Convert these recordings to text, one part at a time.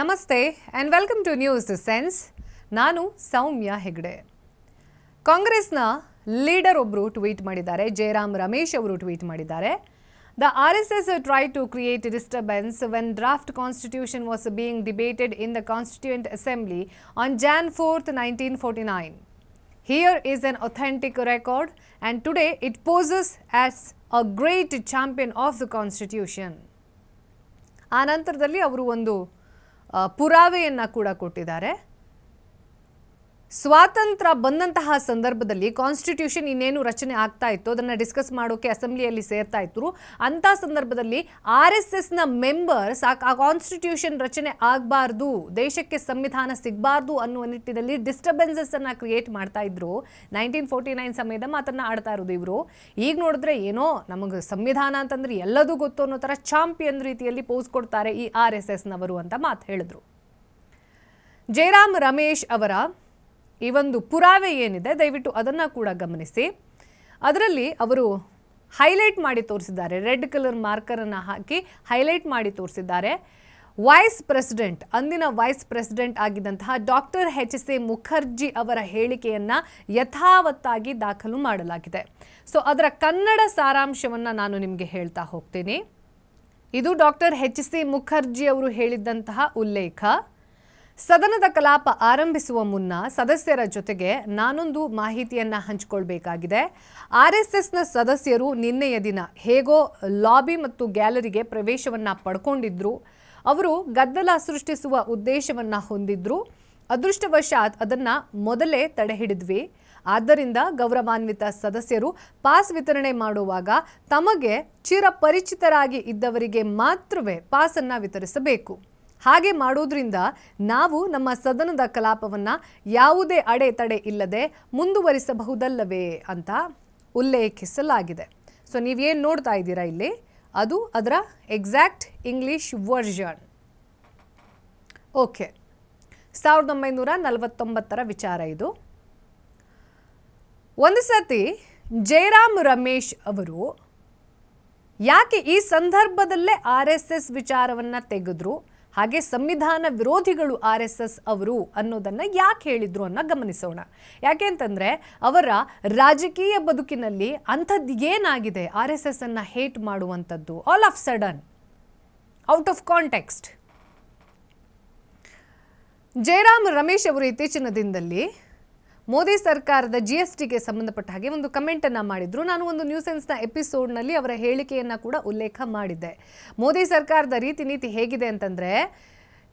ನಮಸ್ತೆ and welcome to news the sense ನಾನು ಸೌಮ್ಯ ಹೆಗ್ಡೆ ಕಾಂಗ್ರೆಸ್ನ ಲೀಡರ್ ಒಬ್ಬರು ಟ್ವೀಟ್ ಮಾಡಿದ್ದಾರೆ ಜಯರಾಮ್ ರಮೇಶ್ ಅವರು ಟ್ವೀಟ್ ಮಾಡಿದ್ದಾರೆ the R S S try to create disturbance when draft constitution was being debated in the constituent assembly on Jan fourth nineteen forty nine here is an authentic record and today it poses as a great champion of the constitution ಆ ನಂತರದಲ್ಲಿ ಅವರು ಒಂದು ಪುರಾವೆಯನ್ನು ಕೂಡ ಕೊಟ್ಟಿದ್ದಾರೆ ಸ್ವಾತಂತ್ರ್ಯ ಬಂದಂತಹ ಸಂದರ್ಭದಲ್ಲಿ constitution ಇನ್ನೇನು ರಚನೆ ಆಗ್ತಾ ಇತ್ತು ಅದನ್ನು ಡಿಸ್ಕಸ್ ಮಾಡೋಕೆ ಅಸೆಂಬ್ಲಿಯಲ್ಲಿ ಸೇರ್ತಾ ಇದ್ರು ಅಂಥ ಸಂದರ್ಭದಲ್ಲಿ ಆರ್ ಎಸ್ ಎಸ್ನ ಮೆಂಬರ್ಸ್ ಆ ಕಾನ್ಸ್ಟಿಟ್ಯೂಷನ್ ರಚನೆ ಆಗಬಾರ್ದು ದೇಶಕ್ಕೆ ಸಂವಿಧಾನ ಸಿಗಬಾರ್ದು ಅನ್ನುವ ನಿಟ್ಟಿನಲ್ಲಿ ಡಿಸ್ಟರ್ಬೆನ್ಸಸ್ಸನ್ನು ಕ್ರಿಯೇಟ್ ಮಾಡ್ತಾ ಇದ್ರು ನೈನ್ಟೀನ್ ಫೋರ್ಟಿ ನೈನ್ ಸಮಯದ ಮಾತನ್ನು ಆಡ್ತಾ ಇರೋದು ಇವರು ಈಗ ನೋಡಿದ್ರೆ ಏನೋ ನಮಗೆ ಸಂವಿಧಾನ ಅಂತಂದ್ರೆ ಎಲ್ಲದೂ ಗೊತ್ತು ಅನ್ನೋ ಥರ ಚಾಂಪಿಯನ್ ರೀತಿಯಲ್ಲಿ ಪೋಸ್ ಕೊಡ್ತಾರೆ ಈ ಆರ್ ಎಸ್ ಎಸ್ನವರು ಅಂತ ಮಾತು ಹೇಳಿದ್ರು ಜಯರಾಮ್ ರಮೇಶ್ ಅವರ ಈ ಒಂದು ಪುರಾವೆ ಏನಿದೆ ದಯವಿಟ್ಟು ಅದನ್ನು ಕೂಡ ಗಮನಿಸಿ ಅದರಲ್ಲಿ ಅವರು ಹೈಲೈಟ್ ಮಾಡಿ ತೋರಿಸಿದ್ದಾರೆ ರೆಡ್ ಕಲರ್ ಮಾರ್ಕರನ್ನು ಹಾಕಿ ಹೈಲೈಟ್ ಮಾಡಿ ತೋರಿಸಿದ್ದಾರೆ ವೈಸ್ ಪ್ರೆಸಿಡೆಂಟ್ ಅಂದಿನ ವೈಸ್ ಪ್ರೆಸಿಡೆಂಟ್ ಆಗಿದ್ದಂತಹ ಡಾಕ್ಟರ್ ಹೆಚ್ ಸಿ ಮುಖರ್ಜಿ ಅವರ ಹೇಳಿಕೆಯನ್ನು ಯಥಾವತ್ತಾಗಿ ದಾಖಲು ಮಾಡಲಾಗಿದೆ ಸೊ ಅದರ ಕನ್ನಡ ಸಾರಾಂಶವನ್ನು ನಾನು ನಿಮಗೆ ಹೇಳ್ತಾ ಹೋಗ್ತೀನಿ ಇದು ಡಾಕ್ಟರ್ ಹೆಚ್ ಸಿ ಮುಖರ್ಜಿ ಅವರು ಹೇಳಿದ್ದಂತಹ ಉಲ್ಲೇಖ ಸದನದ ಕಲಾಪ ಆರಂಭಿಸುವ ಮುನ್ನ ಸದಸ್ಯರ ಜೊತೆಗೆ ನಾನೊಂದು ಮಾಹಿತಿಯನ್ನು ಹಂಚಿಕೊಳ್ಬೇಕಾಗಿದೆ ಆರ್ಎಸ್ಎಸ್ನ ಸದಸ್ಯರು ನಿನ್ನೆಯ ದಿನ ಹೇಗೋ ಲಾಬಿ ಮತ್ತು ಗ್ಯಾಲರಿಗೆ ಪ್ರವೇಶವನ್ನು ಪಡ್ಕೊಂಡಿದ್ರು ಅವರು ಗದ್ದಲ ಸೃಷ್ಟಿಸುವ ಉದ್ದೇಶವನ್ನು ಹೊಂದಿದ್ರು ಅದೃಷ್ಟವಶಾತ್ ಅದನ್ನು ಮೊದಲೇ ತಡೆಹಿಡಿದ್ವಿ ಆದ್ದರಿಂದ ಗೌರವಾನ್ವಿತ ಸದಸ್ಯರು ಪಾಸ್ ವಿತರಣೆ ಮಾಡುವಾಗ ತಮಗೆ ಚಿರಪರಿಚಿತರಾಗಿ ಇದ್ದವರಿಗೆ ಮಾತ್ರವೇ ಪಾಸನ್ನು ವಿತರಿಸಬೇಕು ಹಾಗೆ ಮಾಡೋದ್ರಿಂದ ನಾವು ನಮ್ಮ ಸದನದ ಕಲಾಪವನ್ನು ಯಾವುದೇ ಅಡೆತಡೆ ಇಲ್ಲದೆ ಮುಂದುವರಿಸಬಹುದಲ್ಲವೇ ಅಂತ ಉಲ್ಲೇಖಿಸಲಾಗಿದೆ ಸೊ ನೀವೇನು ನೋಡ್ತಾ ಇದ್ದೀರಾ ಇಲ್ಲಿ ಅದು ಅದರ ಎಕ್ಸಾಕ್ಟ್ ಇಂಗ್ಲಿಷ್ ವರ್ಜನ್ ಓಕೆ ಸಾವಿರದ ಒಂಬೈನೂರ ನಲವತ್ತೊಂಬತ್ತರ ವಿಚಾರ ಇದು ಒಂದು ಸತಿ ಜಯರಾಮ್ ರಮೇಶ್ ಅವರು ಯಾಕೆ ಈ ಸಂದರ್ಭದಲ್ಲೇ ಆರ್ ಎಸ್ ಎಸ್ ವಿಚಾರವನ್ನು ತೆಗೆದ್ರು ಹಾಗೆ ಸಂವಿಧಾನ ವಿರೋಧಿಗಳು ಆರ್ ಎಸ್ ಎಸ್ ಅವರು ಅನ್ನೋದನ್ನು ಯಾಕೆ ಹೇಳಿದ್ರು ಅನ್ನೋ ಗಮನಿಸೋಣ ಯಾಕೆ ಅಂತಂದರೆ ಅವರ ರಾಜಕೀಯ ಬದುಕಿನಲ್ಲಿ ಅಂಥದ್ದು ಏನಾಗಿದೆ ಆರ್ ಎಸ್ ಎಸ್ ಅನ್ನು ಹೇಟ್ ಮಾಡುವಂಥದ್ದು all of sudden out of context Jairam Ramesh ಅವರು ಇತ್ತೀಚಿನ ದಿನದಲ್ಲಿ ಮೋದಿ ಸರ್ಕಾರದ ಜಿ ಎಸ್ ಟಿಗೆ ಸಂಬಂಧಪಟ್ಟ ಹಾಗೆ ಒಂದು ಕಮೆಂಟನ್ನು ಮಾಡಿದ್ರು ನಾನು ಒಂದು ನ್ಯೂಸೆನ್ಸ್ನ ಎಪಿಸೋಡ್ನಲ್ಲಿ ಅವರ ಹೇಳಿಕೆಯನ್ನು ಕೂಡ ಉಲ್ಲೇಖ ಮಾಡಿದ್ದೆ ಮೋದಿ ಸರ್ಕಾರದ ರೀತಿ ನೀತಿ ಹೇಗಿದೆ ಅಂತಂದರೆ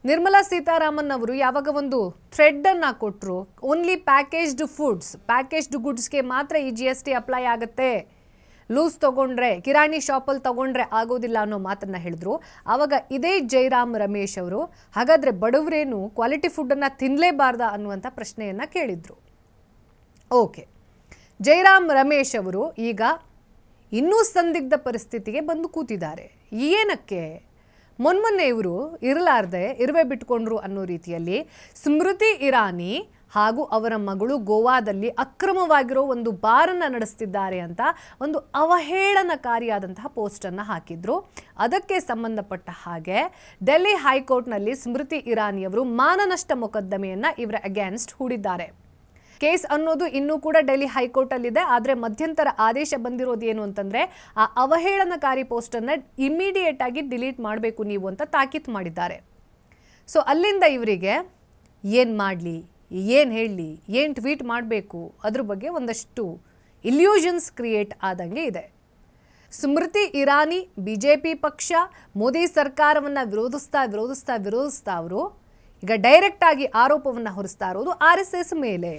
ನಿರ್ಮಲಾ ಸೀತಾರಾಮನ್ ಅವರು ಯಾವಾಗ ಒಂದು ಥ್ರೆಡ್ಡನ್ನು ಕೊಟ್ಟರು ಓನ್ಲಿ ಪ್ಯಾಕೇಜ್ಡ್ ಫುಡ್ಸ್ ಪ್ಯಾಕೇಜ್ಡ್ ಗುಡ್ಸ್ಗೆ ಮಾತ್ರ ಈ ಜಿ ಎಸ್ ಟಿ ಅಪ್ಲೈ ಆಗುತ್ತೆ ಲೂಸ್ ತೊಗೊಂಡ್ರೆ ಕಿರಾಣಿ ಶಾಪಲ್ಲಿ ತೊಗೊಂಡ್ರೆ ಆಗೋದಿಲ್ಲ ಅನ್ನೋ ಮಾತನ್ನು ಹೇಳಿದ್ರು ಆವಾಗ ಇದೇ ಜೈರಾಮ್ ರಮೇಶ್ ಅವರು ಹಾಗಾದರೆ ಬಡವರೇನು ಕ್ವಾಲಿಟಿ ಫುಡ್ಡನ್ನು ತಿನ್ನಲೇಬಾರ್ದ ಅನ್ನುವಂಥ ಪ್ರಶ್ನೆಯನ್ನು ಕೇಳಿದರು ಓಕೆ ಜೈರಾಮ್ ರಮೇಶ್ ಅವರು ಈಗ ಇನ್ನೂ ಸಂದಿಗ್ಧ ಪರಿಸ್ಥಿತಿಗೆ ಬಂದು ಕೂತಿದ್ದಾರೆ ಏನಕ್ಕೆ ಮೊನ್ಮೊನ್ನೆ ಇವರು ಇರಲಾರ್ದೆ ಇರುವೆ ಬಿಟ್ಕೊಂಡ್ರು ಅನ್ನೋ ರೀತಿಯಲ್ಲಿ ಸ್ಮೃತಿ ಇರಾನಿ ಹಾಗೂ ಅವರ ಮಗಳು ಗೋವಾದಲ್ಲಿ ಅಕ್ರಮವಾಗಿರೋ ಒಂದು ಬಾರನ್ನು ನಡೆಸ್ತಿದ್ದಾರೆ ಅಂತ ಒಂದು ಅವಹೇಳನಕಾರಿಯಾದಂತಹ ಪೋಸ್ಟನ್ನು ಹಾಕಿದ್ರು ಅದಕ್ಕೆ ಸಂಬಂಧಪಟ್ಟ ಹಾಗೆ ಡೆಲ್ಲಿ ಹೈಕೋರ್ಟ್ನಲ್ಲಿ ಸ್ಮೃತಿ ಇರಾನಿಯವರು ಮಾನನಷ್ಟ ಮೊಕದ್ದಮೆಯನ್ನು ಇವರ ಅಗೇನ್ಸ್ಟ್ ಹೂಡಿದ್ದಾರೆ ಕೇಸ್ ಅನ್ನೋದು ಇನ್ನೂ ಕೂಡ ಡೆಲ್ಲಿ ಹೈಕೋರ್ಟಲ್ಲಿದೆ ಆದರೆ ಮಧ್ಯಂತರ ಆದೇಶ ಬಂದಿರೋದು ಏನು ಅಂತಂದರೆ ಆ ಅವಹೇಳನಕಾರಿ ಪೋಸ್ಟನ್ನು ಇಮಿಡಿಯೇಟ್ ಆಗಿ ಡಿಲೀಟ್ ಮಾಡಬೇಕು ನೀವು ಅಂತ ತಾಕೀತು ಮಾಡಿದ್ದಾರೆ ಸೊ ಅಲ್ಲಿಂದ ಇವರಿಗೆ ಏನು ಮಾಡಲಿ ಏನು ಹೇಳಲಿ ಏನು ಟ್ವೀಟ್ ಮಾಡಬೇಕು ಅದ್ರ ಬಗ್ಗೆ ಒಂದಷ್ಟು ಇಲ್ಯೂಷನ್ಸ್ ಕ್ರಿಯೇಟ್ ಆದಂಗೆ ಇದೆ Smriti Irani B J P ಪಕ್ಷ ಮೋದಿ ಸರ್ಕಾರವನ್ನು ವಿರೋಧಿಸ್ತಾ ವಿರೋಧಿಸ್ತಾ ವಿರೋಧಿಸ್ತಾ ಅವರು ಈಗ ಡೈರೆಕ್ಟ್ ಆಗಿ ಆರೋಪವನ್ನು ಹೊರಿಸ್ತಾ ಇರೋದು ಆರ್ ಎಸ್ ಎಸ್ ಮೇಲೆ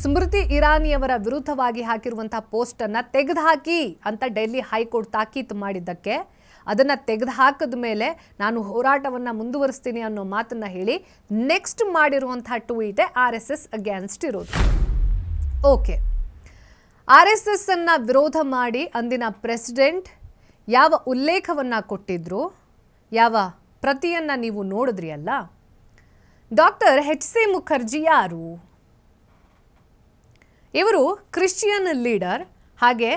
ಸ್ಮೃತಿ ಇರಾನಿಯವರ ವಿರುದ್ಧವಾಗಿ ಹಾಕಿರುವಂತಹ ಪೋಸ್ಟನ್ನು ತೆಗೆದುಹಾಕಿ ಅಂತ ಡೆಲ್ಲಿ ಹೈಕೋರ್ಟ್ ತಾಕೀತು ಮಾಡಿದ್ದಕ್ಕೆ ಅದನ್ನು ತೆಗೆದುಹಾಕಿದ ಮೇಲೆ ನಾನು ಹೋರಾಟವನ್ನು ಮುಂದುವರಿಸ್ತೀನಿ ಅನ್ನೋ ಮಾತನ್ನು ಹೇಳಿ ನೆಕ್ಸ್ಟ್ ಮಾಡಿರುವಂತಹ ಟ್ವೀಟೇ ಆರ್ ಎಸ್ ಎಸ್ ಅಗೇನ್ಸ್ಟ್ ಇರೋದು ಓಕೆ ಆರ್ ಎಸ್ ಎಸ್ ವಿರೋಧ ಮಾಡಿ ಅಂದಿನ ಪ್ರೆಸಿಡೆಂಟ್ ಯಾವ ಉಲ್ಲೇಖವನ್ನು ಕೊಟ್ಟಿದ್ರು ಯಾವ ಪ್ರತಿಯನ್ನು ನೀವು ನೋಡಿದ್ರಿ ಅಲ್ಲ ಡಾಕ್ಟರ್ ಹೆಚ್ ಸಿ ಮುಖರ್ಜಿ ಯಾರು ಇವರು ಕ್ರಿಶ್ಚಿಯನ್ ಲೀಡರ್ ಹಾಗೆ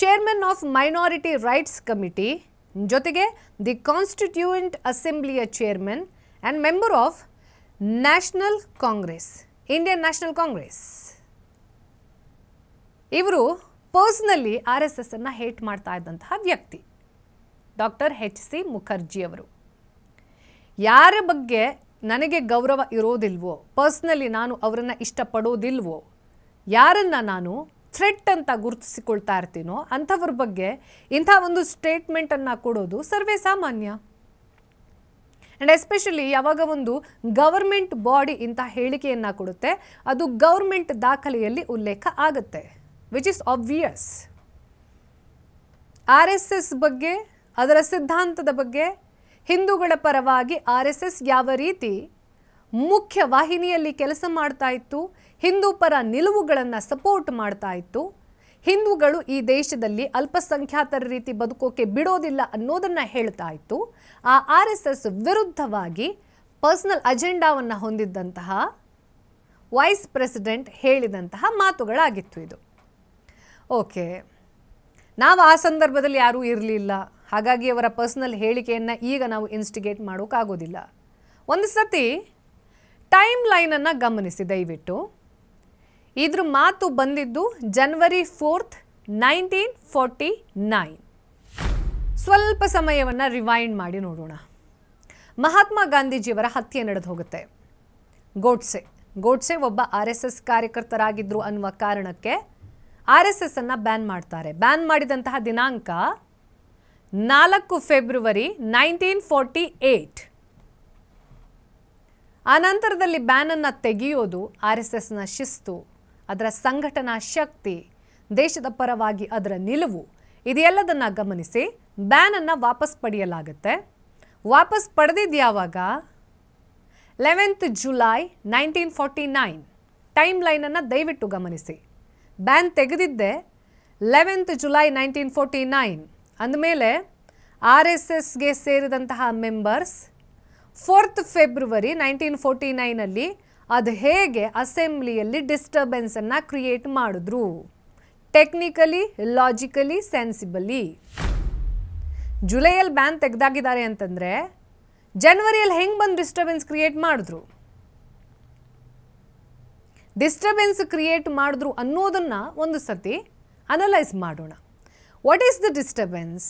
chairman of minority rights committee ಜೊತೆಗೆ ದಿ ಕಾನ್ಸ್ಟಿಟ್ಯೂಂಟ್ ಅಸೆಂಬ್ಲಿಯ chairman and member of national Congress Indian national Congress ಇವರು ಪರ್ಸ್ನಲ್ಲಿ ಆರ್ ಎಸ್ ಎಸ್ ಅನ್ನು ಹೇಟ್ ಮಾಡ್ತಾ ಇದ್ದಂತಹ ವ್ಯಕ್ತಿ ಡಾಕ್ಟರ್ ಎಚ್ ಸಿ ಮುಖರ್ಜಿ ಅವರು ಯಾರ ಬಗ್ಗೆ ನನಗೆ ಗೌರವ ಇರೋದಿಲ್ವೋ ಪರ್ಸ್ನಲಿ ನಾನು ಅವರನ್ನು ಇಷ್ಟಪಡೋದಿಲ್ವೋ ಯಾರನ್ನ ನಾನು ಥ್ರೆಟ್ ಅಂತ ಗುರುತಿಸಿಕೊಳ್ತಾ ಇರ್ತೀನೋ ಅಂಥವ್ರ ಬಗ್ಗೆ ಇಂಥ ಒಂದು ಸ್ಟೇಟ್ಮೆಂಟನ್ನು ಕೊಡೋದು ಸರ್ವೇ ಸಾಮಾನ್ಯ ಆ್ಯಂಡ್ ಎಸ್ಪೆಷಲಿ ಯಾವಾಗ ಒಂದು ಗವರ್ಮೆಂಟ್ ಬಾಡಿ ಇಂಥ ಹೇಳಿಕೆಯನ್ನು ಕೊಡುತ್ತೆ ಅದು ಗೌರ್ಮೆಂಟ್ ದಾಖಲೆಯಲ್ಲಿ ಉಲ್ಲೇಖ ಆಗುತ್ತೆ which is obvious R S S ಬಗ್ಗೆ ಅದರ ಸಿದ್ಧಾಂತದ ಬಗ್ಗೆ ಹಿಂದೂಗಳ ಪರವಾಗಿ ಆರ್ ಎಸ್ ಎಸ್ ಯಾವ ರೀತಿ ಮುಖ್ಯ ವಾಹಿನಿಯಲ್ಲಿ ಕೆಲಸ ಮಾಡ್ತಾ ಇತ್ತು ಹಿಂದೂ ಪರ ನಿಲುವುಗಳನ್ನು ಸಪೋರ್ಟ್ ಮಾಡ್ತಾ ಇತ್ತು ಹಿಂದೂಗಳು ಈ ದೇಶದಲ್ಲಿ ಅಲ್ಪಸಂಖ್ಯಾತರ ರೀತಿ ಬದುಕೋಕೆ ಬಿಡೋದಿಲ್ಲ ಅನ್ನೋದನ್ನು ಹೇಳ್ತಾ ಇತ್ತು ಆ ಆರ್ ಎಸ್ ಎಸ್ ವಿರುದ್ಧವಾಗಿ ಪರ್ಸನಲ್ ಅಜೆಂಡಾವನ್ನು ಹೊಂದಿದ್ದಂತಹ ವೈಸ್ ಪ್ರೆಸಿಡೆಂಟ್ ಹೇಳಿದಂತಹ ಮಾತುಗಳಾಗಿತ್ತು ಇದು ಓಕೆ ನಾವು ಆ ಸಂದರ್ಭದಲ್ಲಿ ಯಾರೂ ಇರಲಿಲ್ಲ ಹಾಗಾಗಿ ಅವರ ಪರ್ಸನಲ್ ಹೇಳಿಕೆಯನ್ನು ಈಗ ನಾವು ಇನ್ಸ್ಟಿಗೇಟ್ ಮಾಡೋಕ್ಕಾಗೋದಿಲ್ಲ ಒಂದು ಸತಿ ಟೈಮ್ ಲೈನನ್ನು ಗಮನಿಸಿ ದಯವಿಟ್ಟು ಇದ್ರ ಮಾತು ಬಂದಿದ್ದು January fourth nineteen forty nine ಸ್ವಲ್ಪ ಸಮಯವನ್ನು ರಿವೈಂಡ್ ಮಾಡಿ ನೋಡೋಣ ಮಹಾತ್ಮ ಗಾಂಧೀಜಿಯವರ ಹತ್ಯೆ ನಡೆದು ಹೋಗುತ್ತೆ ಗೋಡ್ಸೆ ಗೋಡ್ಸೆ ಒಬ್ಬ ಆರ್ ಎಸ್ ಎಸ್ ಕಾರ್ಯಕರ್ತರಾಗಿದ್ದರು ಅನ್ನುವ ಕಾರಣಕ್ಕೆ ಆರ್ ಎಸ್ ಎಸ್ ಅನ್ನು ಬ್ಯಾನ್ ಮಾಡ್ತಾರೆ ಬ್ಯಾನ್ ಮಾಡಿದಂತಹ ದಿನಾಂಕ ನಾಲ್ಕು ಫೆಬ್ರವರಿ ನೈನ್ಟೀನ್ ಫೋರ್ಟಿ ಏಯ್ಟ್ ಆನಂತರದಲ್ಲಿ ಬ್ಯಾನನ್ನು ತೆಗೆಯೋದು ಆರ್ ಎಸ್ ಎಸ್ನ ಶಿಸ್ತು ಅದರ ಸಂಘಟನಾ ಶಕ್ತಿ ದೇಶದ ಪರವಾಗಿ ಅದರ ನಿಲುವು ಇದೆಲ್ಲದನ್ನು ಗಮನಿಸಿ ಬ್ಯಾನನ್ನು ವಾಪಸ್ ಪಡೆಯಲಾಗುತ್ತೆ ವಾಪಸ್ ಪಡೆದಿದ್ಯಾವಾಗ ಯಾವಾಗ eleventh July nineteen forty nine time ಲೈನನ್ನು ದಯವಿಟ್ಟು ಗಮನಿಸಿ ಬ್ಯಾನ್ ತೆಗೆದಿದ್ದೆ eleventh July nineteen forty nine ಅಂದಮೇಲೆ ಆರ್ ಎಸ್ ಎಸ್ಗೆ ಸೇರಿದಂತಹ members fourth February nineteen forty ನೈನಲ್ಲಿ ಅದು ಹೇಗೆ ಅಸೆಂಬ್ಲಿಯಲ್ಲಿ ಡಿಸ್ಟರ್ಬೆನ್ಸನ್ನು ಕ್ರಿಯೇಟ್ ಮಾಡಿದ್ರು ಟೆಕ್ನಿಕಲಿ ಲಾಜಿಕಲಿ ಸೆನ್ಸಿಬಲಿ ಜುಲೈಯಲ್ಲಿ ಬ್ಯಾನ್ ತೆಗೆದಾಗಿದ್ದಾರೆ ಅಂತಂದರೆ ಜನ್ವರಿಯಲ್ಲಿ ಹೆಂಗೆ ಬಂದು ಡಿಸ್ಟರ್ಬೆನ್ಸ್ ಕ್ರಿಯೇಟ್ ಮಾಡಿದ್ರು ಡಿಸ್ಟರ್ಬೆನ್ಸ್ ಕ್ರಿಯೇಟ್ ಮಾಡಿದ್ರು ಅನ್ನೋದನ್ನು ಒಂದು ಸತಿ ಅನಲೈಸ್ ಮಾಡೋಣ ವಾಟ್ ಈಸ್ ದ ಡಿಸ್ಟರ್ಬೆನ್ಸ್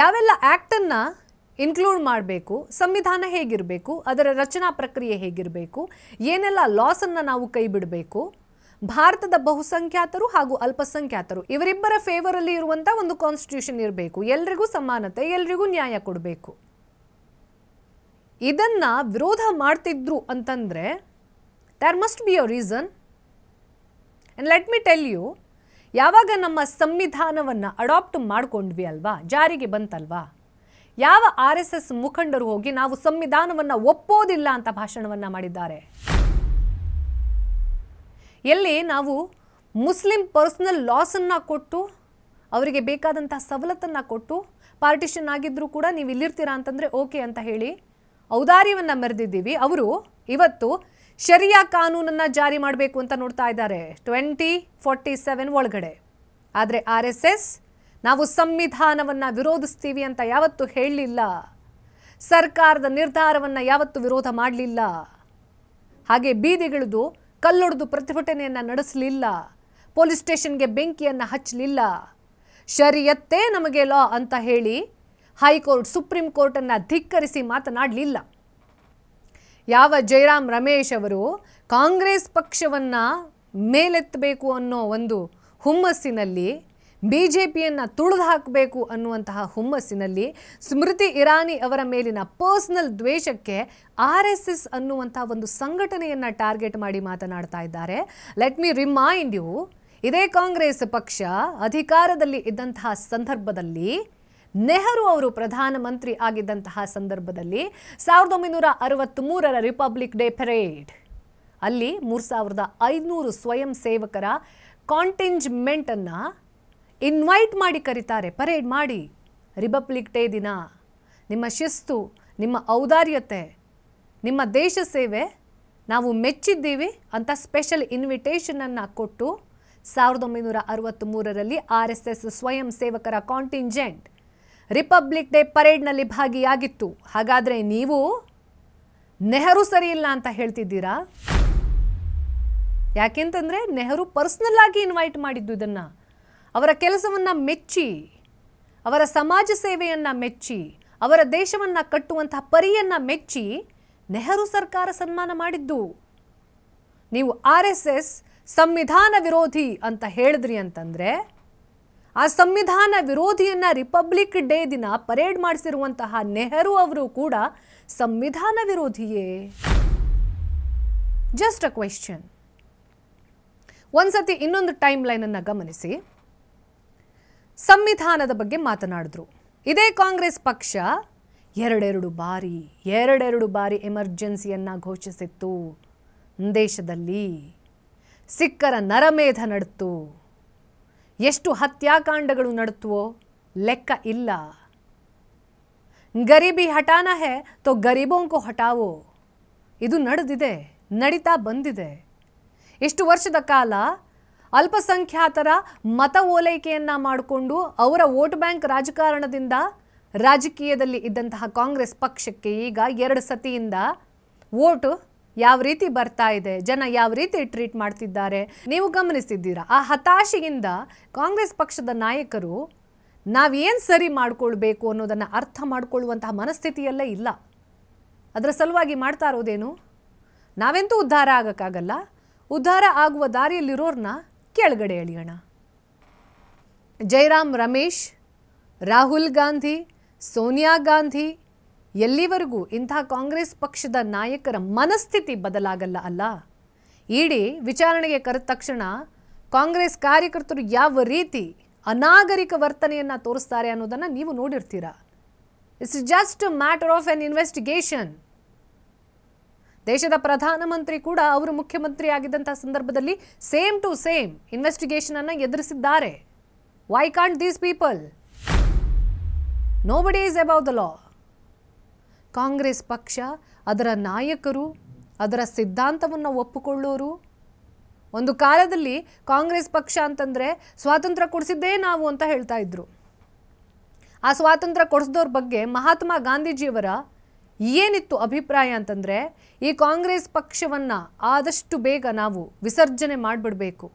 ಯಾವೆಲ್ಲ ಆ್ಯಕ್ಟನ್ನು ಇನ್ಕ್ಲೂಡ್ ಮಾಡಬೇಕು ಸಂವಿಧಾನ ಹೇಗಿರಬೇಕು ಅದರ ರಚನಾ ಪ್ರಕ್ರಿಯೆ ಹೇಗಿರಬೇಕು ಏನೆಲ್ಲ ಲಾಸನ್ನು ನಾವು ಕೈ ಬಿಡಬೇಕು ಭಾರತದ ಬಹುಸಂಖ್ಯಾತರು ಹಾಗೂ ಅಲ್ಪಸಂಖ್ಯಾತರು ಇವರಿಬ್ಬರ ಫೇವರಲ್ಲಿ ಇರುವಂಥ ಒಂದು ಕಾನ್ಸ್ಟಿಟ್ಯೂಷನ್ ಇರಬೇಕು ಎಲ್ರಿಗೂ ಸಮಾನತೆ ಎಲ್ರಿಗೂ ನ್ಯಾಯ ಕೊಡಬೇಕು ಇದನ್ನು ವಿರೋಧ ಮಾಡ್ತಿದ್ರು ಅಂತಂದರೆ there must be a reason and let me tell you ಯಾವಾಗ ನಮ್ಮ ಸಂವಿಧಾನವನ್ನು ಅಡಾಪ್ಟ್ ಮಾಡಿಕೊಂಡ್ವಿ ಅಲ್ವಾ ಜಾರಿಗೆ ಬಂತಲ್ವಾ ಯಾವ ಆರ್ ಎಸ್ ಎಸ್ ಮುಖಂಡರು ಹೋಗಿ ನಾವು ಸಂವಿಧಾನವನ್ನು ಒಪ್ಪೋದಿಲ್ಲ ಅಂತ ಭಾಷಣವನ್ನು ಮಾಡಿದ್ದಾರೆ ಎಲ್ಲಿ ನಾವು ಮುಸ್ಲಿಂ ಪರ್ಸ್ನಲ್ ಲಾಸನ್ನು ಕೊಟ್ಟು ಅವರಿಗೆ ಬೇಕಾದಂಥ ಸವಲತ್ತನ್ನು ಕೊಟ್ಟು ಪಾರ್ಟಿಷನ್ ಆಗಿದ್ದರೂ ಕೂಡ ನೀವು ಇಲ್ಲಿರ್ತೀರಾ ಅಂತಂದರೆ ಓಕೆ ಅಂತ ಹೇಳಿ ಔದಾರ್ಯವನ್ನು ಮೆರೆದಿದ್ದೀವಿ ಅವರು ಇವತ್ತು ಶರಿಯಾ ಕಾನೂನನ್ನು ಜಾರಿ ಮಾಡಬೇಕು ಅಂತ ನೋಡ್ತಾ ಇದ್ದಾರೆ ಟ್ವೆಂಟಿ ಫೋರ್ಟಿ ಸೆವೆನ್ ಒಳಗಡೆ ಆದರೆ ಆರ್ ಎಸ್ ಎಸ್ ನಾವು ಸಂವಿಧಾನವನ್ನು ವಿರೋಧಿಸ್ತೀವಿ ಅಂತ ಯಾವತ್ತೂ ಹೇಳಲಿಲ್ಲ ಸರ್ಕಾರದ ನಿರ್ಧಾರವನ್ನು ಯಾವತ್ತೂ ವಿರೋಧ ಮಾಡಲಿಲ್ಲ ಹಾಗೆ ಬೀದಿಗಿಳಿದು ಕಲ್ಲೊಡೆದು ಪ್ರತಿಭಟನೆಯನ್ನು ನಡೆಸಲಿಲ್ಲ ಪೊಲೀಸ್ ಸ್ಟೇಷನ್ಗೆ ಬೆಂಕಿಯನ್ನು ಹಚ್ಚಲಿಲ್ಲ ಶರಿಯತ್ತೇ ನಮಗೆ ಲಾ ಅಂತ ಹೇಳಿ ಹೈಕೋರ್ಟ್ ಸುಪ್ರೀಂ ಕೋರ್ಟನ್ನು ಧಿಕ್ಕರಿಸಿ ಮಾತನಾಡಲಿಲ್ಲ ಯಾವ ಜಯರಾಮ್ ರಮೇಶ್ ಅವರು ಕಾಂಗ್ರೆಸ್ ಪಕ್ಷವನ್ನು ಮೇಲೆತ್ತಬೇಕು ಅನ್ನೋ ಒಂದು ಹುಮ್ಮಸ್ಸಿನಲ್ಲಿ ಬಿ ಜೆ ಪಿಯನ್ನು ತುಳಿದು ಹಾಕಬೇಕು ಅನ್ನುವಂತಹ ಹುಮ್ಮಸ್ಸಿನಲ್ಲಿ ಸ್ಮೃತಿ ಇರಾನಿ ಅವರ ಮೇಲಿನ ಪರ್ಸ್ನಲ್ ದ್ವೇಷಕ್ಕೆ ಆರ್ ಎಸ್ ಎಸ್ ಅನ್ನುವಂತಹ ಒಂದು ಸಂಘಟನೆಯನ್ನು ಟಾರ್ಗೆಟ್ ಮಾಡಿ ಮಾತನಾಡ್ತಾ ಇದ್ದಾರೆ ಲೆಟ್ ಮಿ ರಿಮೈಂಡ್ ಯು ಇದೇ ಕಾಂಗ್ರೆಸ್ ಪಕ್ಷ ಅಧಿಕಾರದಲ್ಲಿ ಇದ್ದಂತಹ ಸಂದರ್ಭದಲ್ಲಿ ನೆಹರು ಅವರು ಪ್ರಧಾನಮಂತ್ರಿ ಆಗಿದ್ದಂತಹ ಸಂದರ್ಭದಲ್ಲಿ ಸಾವಿರದ ಒಂಬೈನೂರ ಅರವತ್ತ್ಮೂರರ ರಿಪಬ್ಲಿಕ್ ಡೇ ಪರೇಡ್ ಅಲ್ಲಿ ಮೂರು ಸಾವಿರದ ಐನೂರು ಸ್ವಯಂ ಸೇವಕರ ಕಾಂಟಿಂಜ್ಮೆಂಟನ್ನು ಇನ್ವೈಟ್ ಮಾಡಿ ಕರೀತಾರೆ ಪರೇಡ್ ಮಾಡಿ ರಿಪಬ್ಲಿಕ್ ಡೇ ದಿನ ನಿಮ್ಮ ಶಿಸ್ತು ನಿಮ್ಮ ಔದಾರ್ಯತೆ ನಿಮ್ಮ ದೇಶ ಸೇವೆ ನಾವು ಮೆಚ್ಚಿದ್ದೀವಿ ಅಂತ ಸ್ಪೆಷಲ್ ಇನ್ವಿಟೇಷನನ್ನು ಕೊಟ್ಟು ಸಾವಿರದ ಒಂಬೈನೂರ ಮೂರರಲ್ಲಿ ಆರ್ ಎಸ್ ಎಸ್ ಸ್ವಯಂ ಸೇವಕರ ಕಾಂಟಿಂಜೆಂಟ್ ರಿಪಬ್ಲಿಕ್ ಡೇ ಪರೇಡ್ನಲ್ಲಿ ಭಾಗಿಯಾಗಿತ್ತು ಹಾಗಾದರೆ ನೀವು ನೆಹರು ಸರಿ ಇಲ್ಲ ಅಂತ ಹೇಳ್ತಿದ್ದೀರಾ ಯಾಕೆಂತಂದರೆ ನೆಹರು ಪರ್ಸ್ನಲ್ ಆಗಿ ಇನ್ವೈಟ್ ಮಾಡಿದ್ದು ಇದನ್ನು ಅವರ ಕೆಲಸವನ್ನು ಮೆಚ್ಚಿ ಅವರ ಸಮಾಜ ಸೇವೆಯನ್ನು ಮೆಚ್ಚಿ ಅವರ ದೇಶವನ್ನು ಕಟ್ಟುವಂತಹ ಪರಿಯನ್ನು ಮೆಚ್ಚಿ ನೆಹರು ಸರ್ಕಾರ ಸನ್ಮಾನ ಮಾಡಿದ್ದು ನೀವು ಆರ್ ಎಸ್ ಎಸ್ ಸಂವಿಧಾನ ವಿರೋಧಿ ಅಂತ ಹೇಳಿದ್ರಿ ಅಂತಂದರೆ ಆ ಸಂವಿಧಾನ ವಿರೋಧಿಯನ್ನ ರಿಪಬ್ಲಿಕ್ ಡೇ ದಿನ ಪರೇಡ್ ಮಾಡಿಸಿರುವಂತಹ ನೆಹರು ಅವರು ಕೂಡ ಸಂವಿಧಾನ ವಿರೋಧಿಯೇ ಜಸ್ಟ್ ಅ ಕ್ವೆಶ್ಚನ್ ಒಂದ್ಸತಿ ಇನ್ನೊಂದು ಟೈಮ್ ಲೈನ್ ಅನ್ನು ಗಮನಿಸಿ ಸಂವಿಧಾನದ ಬಗ್ಗೆ ಮಾತನಾಡಿದ್ರು ಇದೇ ಕಾಂಗ್ರೆಸ್ ಪಕ್ಷ ಎರಡೆರಡು ಬಾರಿ ಎರಡೆರಡು ಬಾರಿ ಎಮರ್ಜೆನ್ಸಿಯನ್ನು ಘೋಷಿಸಿತ್ತು ದೇಶದಲ್ಲಿ ಸಿಕ್ಕರ ನರಮೇಧ ನಡೆತು ಎಷ್ಟು ಹತ್ಯಾಕಾಂಡಗಳು ನಡೆತುವೋ ಲೆಕ್ಕ ಇಲ್ಲ ಗರೀಬಿ ಹಟಾನ ಹೇ ತೋ ಗರೀಬೋಂಕು ಹಟಾವೋ ಇದು ನಡೆದಿದೆ ನಡೀತಾ ಬಂದಿದೆ ಇಷ್ಟು ವರ್ಷದ ಕಾಲ ಅಲ್ಪಸಂಖ್ಯಾತರ ಮತ ಓಲೈಕೆಯನ್ನು ಮಾಡಿಕೊಂಡು ಅವರ ವೋಟ್ ಬ್ಯಾಂಕ್ ರಾಜಕಾರಣದಿಂದ ರಾಜಕೀಯದಲ್ಲಿ ಇದ್ದಂತಹ ಕಾಂಗ್ರೆಸ್ ಪಕ್ಷಕ್ಕೆ ಈಗ ಎರಡು ಸತಿಯಿಂದ ವೋಟು ಯಾವ ರೀತಿ ಬರ್ತಾ ಇದೆ ಜನ ಯಾವ ರೀತಿ ಟ್ರೀಟ್ ಮಾಡ್ತಿದ್ದಾರೆ ನೀವು ಗಮನಿಸಿದ್ದೀರಾ ಆ ಹತಾಶೆಯಿಂದ ಕಾಂಗ್ರೆಸ್ ಪಕ್ಷದ ನಾಯಕರು ನಾವೇನು ಸರಿ ಮಾಡಿಕೊಳ್ಬೇಕು ಅನ್ನೋದನ್ನು ಅರ್ಥ ಮಾಡಿಕೊಳ್ಳುವಂತಹ ಮನಸ್ಥಿತಿಯಲ್ಲೇ ಇಲ್ಲ ಅದರ ಸಲುವಾಗಿ ಮಾಡ್ತಾ ಇರೋದೇನು ನಾವೆಂತೂ ಉದ್ಧಾರ ಆಗೋಕ್ಕಾಗಲ್ಲ ಉದ್ಧಾರ ಆಗುವ ದಾರಿಯಲ್ಲಿರೋರನ್ನ ಕೆಳಗಡೆ ಎಳೆಯೋಣ ಜೈರಾಮ್ ರಮೇಶ್ ರಾಹುಲ್ ಗಾಂಧಿ ಸೋನಿಯಾ ಗಾಂಧಿ ಎಲ್ಲಿವರೆಗೂ ಇಂಥ ಕಾಂಗ್ರೆಸ್ ಪಕ್ಷದ ನಾಯಕರ ಮನಸ್ಥಿತಿ ಬದಲಾಗಲ್ಲ ಅಲ್ಲ ಇಡೀ ವಿಚಾರಣೆಗೆ ಕರೆದ ತಕ್ಷಣ ಕಾಂಗ್ರೆಸ್ ಕಾರ್ಯಕರ್ತರು ಯಾವ ರೀತಿ ಅನಾಗರಿಕ ವರ್ತನೆಯನ್ನು ತೋರಿಸ್ತಾರೆ ಅನ್ನೋದನ್ನು ನೀವು ನೋಡಿರ್ತೀರಾ it's just matter of an investigation ದೇಶದ ಪ್ರಧಾನಮಂತ್ರಿ ಕೂಡ ಅವರು ಮುಖ್ಯಮಂತ್ರಿ ಆಗಿದ್ದಂಥ ಸಂದರ್ಭದಲ್ಲಿ ಸೇಮ್ ಟು ಸೇಮ್ ಇನ್ವೆಸ್ಟಿಗೇಷನ್ ಅನ್ನು ಎದುರಿಸಿದ್ದಾರೆ why can't these people nobody is about the law Congress ಪಕ್ಷ ಅದರ ನಾಯಕರು ಅದರ ಸಿದ್ಧಾಂತವನ್ನು ಒಪ್ಪಿಕೊಳ್ಳೋರು ಒಂದು ಕಾಲದಲ್ಲಿ ಕಾಂಗ್ರೆಸ್ ಪಕ್ಷ ಅಂತಂದರೆ ಸ್ವಾತಂತ್ರ್ಯ ಕೊಡಿಸಿದ್ದೇ ನಾವು ಅಂತ ಹೇಳ್ತಾ ಇದ್ರು ಆ ಸ್ವಾತಂತ್ರ್ಯ ಕೊಡಿಸಿದವ್ರ ಬಗ್ಗೆ ಮಹಾತ್ಮ ಗಾಂಧೀಜಿಯವರ ಏನಿತ್ತು ಅಭಿಪ್ರಾಯ ಅಂತಂದರೆ ಈ ಕಾಂಗ್ರೆಸ್ ಪಕ್ಷವನ್ನು ಆದಷ್ಟು ಬೇಗ ನಾವು ವಿಸರ್ಜನೆ ಮಾಡಿಬಿಡಬೇಕು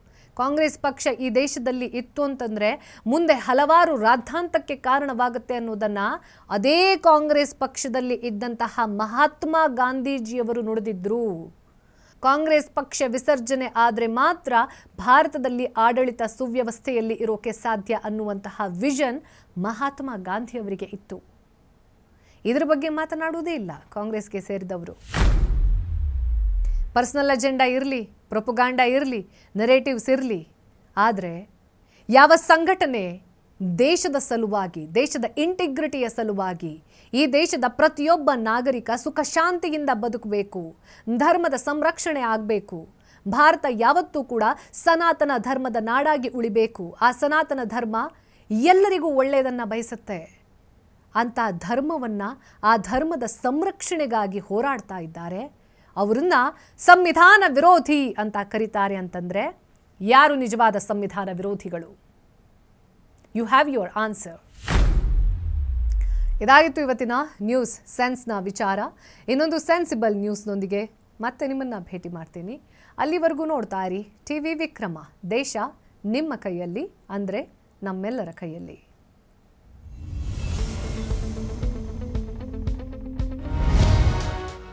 ಕಾಂಗ್ರೆಸ್ ಪಕ್ಷ ಈ ದೇಶದಲ್ಲಿ ಇತ್ತು ಅಂತಂದರೆ ಮುಂದೆ ಹಲವಾರು ರಾದ್ಧಾಂತಕ್ಕೆ ಕಾರಣವಾಗುತ್ತೆ ಅನ್ನೋದನ್ನು ಅದೇ ಕಾಂಗ್ರೆಸ್ ಪಕ್ಷದಲ್ಲಿ ಇದ್ದಂತಹ ಮಹಾತ್ಮ ಗಾಂಧೀಜಿಯವರು ನುಡಿದಿದ್ದರು ಕಾಂಗ್ರೆಸ್ ಪಕ್ಷ ವಿಸರ್ಜನೆ ಆದರೆ ಮಾತ್ರ ಭಾರತದಲ್ಲಿ ಆಡಳಿತ ಸುವ್ಯವಸ್ಥೆಯಲ್ಲಿ ಇರೋಕೆ ಸಾಧ್ಯ ಅನ್ನುವಂತಹ ವಿಷನ್ ಮಹಾತ್ಮ ಗಾಂಧಿಯವರಿಗೆ ಇತ್ತು ಇದರ ಬಗ್ಗೆ ಮಾತನಾಡುವುದೇ ಇಲ್ಲ ಕಾಂಗ್ರೆಸ್ಗೆ ಸೇರಿದವರು ಪರ್ಸ್ನಲ್ ಅಜೆಂಡಾ ಇರಲಿ ಪ್ರೊಪುಗಾಂಡ ಇರಲಿ ನೆರೇಟಿವ್ಸ್ ಇರಲಿ ಆದರೆ ಯಾವ ಸಂಘಟನೆ ದೇಶದ ಸಲುವಾಗಿ ದೇಶದ ಇಂಟಿಗ್ರಿಟಿಯ ಸಲುವಾಗಿ ಈ ದೇಶದ ಪ್ರತಿಯೊಬ್ಬ ನಾಗರಿಕ ಸುಖ ಶಾಂತಿಯಿಂದ ಬದುಕಬೇಕು ಧರ್ಮದ ಸಂರಕ್ಷಣೆ ಆಗಬೇಕು ಭಾರತ ಯಾವತ್ತೂ ಕೂಡ ಸನಾತನ ಧರ್ಮದ ನಾಡಾಗಿ ಉಳಿಬೇಕು ಆ ಸನಾತನ ಧರ್ಮ ಎಲ್ಲರಿಗೂ ಒಳ್ಳೆಯದನ್ನು ಬಯಸುತ್ತೆ ಅಂತಹ ಧರ್ಮವನ್ನು ಆ ಧರ್ಮದ ಸಂರಕ್ಷಣೆಗಾಗಿ ಹೋರಾಡ್ತಾ ಇದ್ದಾರೆ ಅವರನ್ನ ಸಂವಿಧಾನ ವಿರೋಧಿ ಅಂತ ಕರೀತಾರೆ ಅಂತಂದರೆ ಯಾರು ನಿಜವಾದ ಸಂವಿಧಾನ ವಿರೋಧಿಗಳು ಯು ಹ್ಯಾವ್ ಯುವರ್ ಆನ್ಸರ್ ಇದಾಗಿತ್ತು ಇವತ್ತಿನ ನ್ಯೂಸ್ ಸೆನ್ಸ್ನ ವಿಚಾರ ಇನ್ನೊಂದು ಸೆನ್ಸಿಬಲ್ ನ್ಯೂಸ್ನೊಂದಿಗೆ ಮತ್ತೆ ನಿಮ್ಮನ್ನು ಭೇಟಿ ಮಾಡ್ತೀನಿ ಅಲ್ಲಿವರೆಗೂ ನೋಡ್ತಾ ಇರಿ ಟಿ ವಿ ವಿಕ್ರಮ ದೇಶ ನಿಮ್ಮ ಕೈಯಲ್ಲಿ ಅಂದರೆ ನಮ್ಮೆಲ್ಲರ ಕೈಯಲ್ಲಿ